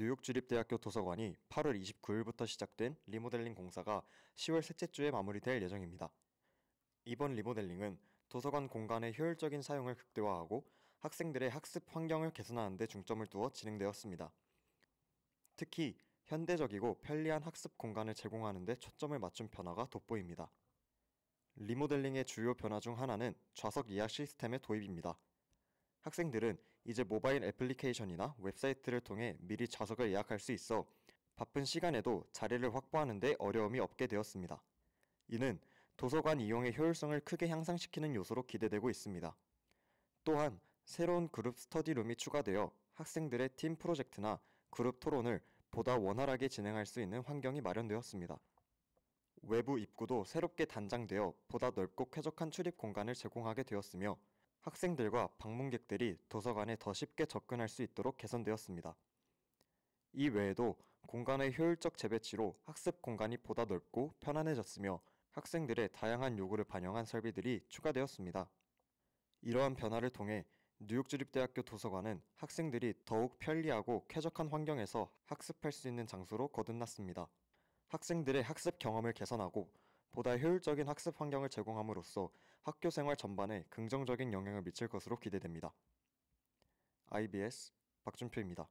뉴욕 주립대학교 도서관이 8월 29일부터 시작된 리모델링 공사가 10월 셋째 주에 마무리될 예정입니다. 이번 리모델링은 도서관 공간의 효율적인 사용을 극대화하고 학생들의 학습 환경을 개선하는 데 중점을 두어 진행되었습니다. 특히 현대적이고 편리한 학습 공간을 제공하는 데 초점을 맞춘 변화가 돋보입니다. 리모델링의 주요 변화 중 하나는 좌석 예약 시스템의 도입입니다. 학생들은 이제 모바일 애플리케이션이나 웹사이트를 통해 미리 좌석을 예약할 수 있어 바쁜 시간에도 자리를 확보하는데 어려움이 없게 되었습니다. 이는 도서관 이용의 효율성을 크게 향상시키는 요소로 기대되고 있습니다. 또한 새로운 그룹 스터디룸이 추가되어 학생들의 팀 프로젝트나 그룹 토론을 보다 원활하게 진행할 수 있는 환경이 마련되었습니다. 외부 입구도 새롭게 단장되어 보다 넓고 쾌적한 출입 공간을 제공하게 되었으며 학생들과 방문객들이 도서관에 더 쉽게 접근할 수 있도록 개선되었습니다. 이 외에도 공간의 효율적 재배치로 학습 공간이 보다 넓고 편안해졌으며 학생들의 다양한 요구를 반영한 설비들이 추가되었습니다. 이러한 변화를 통해 뉴욕주립대학교 도서관은 학생들이 더욱 편리하고 쾌적한 환경에서 학습할 수 있는 장소로 거듭났습니다. 학생들의 학습 경험을 개선하고 보다 효율적인 학습 환경을 제공함으로써 학교 생활 전반에 긍정적인 영향을 미칠 것으로 기대됩니다. IBS 박준표입니다.